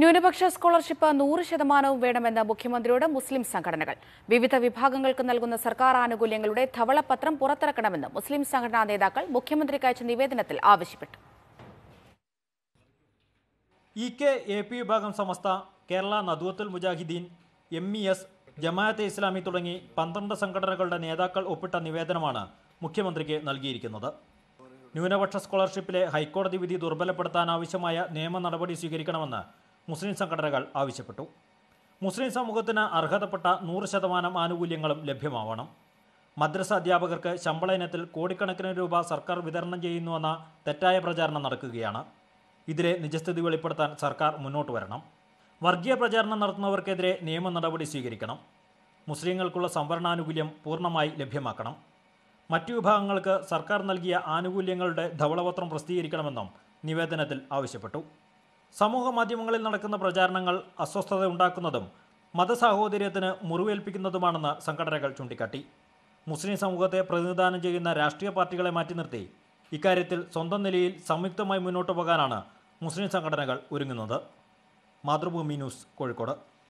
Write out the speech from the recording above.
ന്യൂനപക്ഷ സ്കോളർഷിപ്പ് നൂറ് ശതമാനവും വേണമെന്ന് മുഖ്യമന്ത്രിയോട് മുസ്ലിം സംഘടനകൾ വിവിധ വിഭാഗങ്ങൾക്ക് നൽകുന്ന സർക്കാർ ആനുകൂല്യങ്ങളുടെ ധവളപത്രം പുറത്തിറക്കണമെന്ന് മുസ്ലിം സംഘടനാ നേതാക്കൾ മുഖ്യമന്ത്രിക്ക് അയച്ച നിവേദനത്തിൽ ആവശ്യപ്പെട്ടു ഇ കെ എ പി വിഭാഗം Samastha Kerala Nadvathul Mujahideen M E S Jamaat-e Islami തുടങ്ങി പന്ത്രണ്ട് സംഘടനകളുടെ നേതാക്കൾ ഒപ്പിട്ട നിവേദനമാണ് മുഖ്യമന്ത്രിക്ക് നൽകിയിരിക്കുന്നത് ന്യൂനപക്ഷ സ്കോളർഷിപ്പിലെ ഹൈക്കോടതി വിധി ദുർബലപ്പെടുത്താനാവശ്യമായ നിയമ നടപടി സ്വീകരിക്കണമെന്ന് മുസ്ലിം സംഘടനകൾ ആവശ്യപ്പെട്ടു മുസ്ലിം സമൂഹത്തിന് അർഹതപ്പെട്ട നൂറ് ശതമാനം ആനുകൂല്യങ്ങളും ലഭ്യമാവണം മദ്രസ അധ്യാപകർക്ക് ശമ്പള ഇനത്തിൽ കോടിക്കണക്കിന് രൂപ സർക്കാർ വിതരണം ചെയ്യുന്നുവെന്ന തെറ്റായ പ്രചാരണം നടക്കുകയാണ് ഇതിലെ നിജസ്ഥിതി വെളിപ്പെടുത്താൻ സർക്കാർ മുന്നോട്ട് വരണം വർഗീയ പ്രചാരണം നടത്തുന്നവർക്കെതിരെ നിയമ നടപടി സ്വീകരിക്കണം മുസ്ലിങ്ങൾക്കുള്ള സംവരണാനുകൂല്യം പൂർണ്ണമായി ലഭ്യമാക്കണം മറ്റു വിഭാഗങ്ങൾക്ക് സർക്കാർ നൽകിയ ആനുകൂല്യങ്ങളുടെ ധവളപത്രം പ്രസിദ്ധീകരിക്കണമെന്നും നിവേദനത്തിൽ ആവശ്യപ്പെട്ടു സമൂഹ മാധ്യമങ്ങളിൽ നടക്കുന്ന പ്രചാരണങ്ങൾ അസ്വസ്ഥത ഉണ്ടാക്കുന്നതും മതസാഹോദര്യത്തിന് മുറിവേൽപ്പിക്കുന്നതുമാണെന്ന് സംഘടനകൾ ചൂണ്ടിക്കാട്ടി മുസ്ലിം സമൂഹത്തെ പ്രതിനിധാനം ചെയ്യുന്ന രാഷ്ട്രീയ പാർട്ടികളെ മാറ്റി നിർത്തി ഇക്കാര്യത്തിൽ സ്വന്തം നിലയിൽ സംയുക്തമായി മുന്നോട്ട് പോകാനാണ് മുസ്ലിം സംഘടനകൾ ഒരുങ്ങുന്നത് മാതൃഭൂമി ന്യൂസ് കോഴിക്കോട്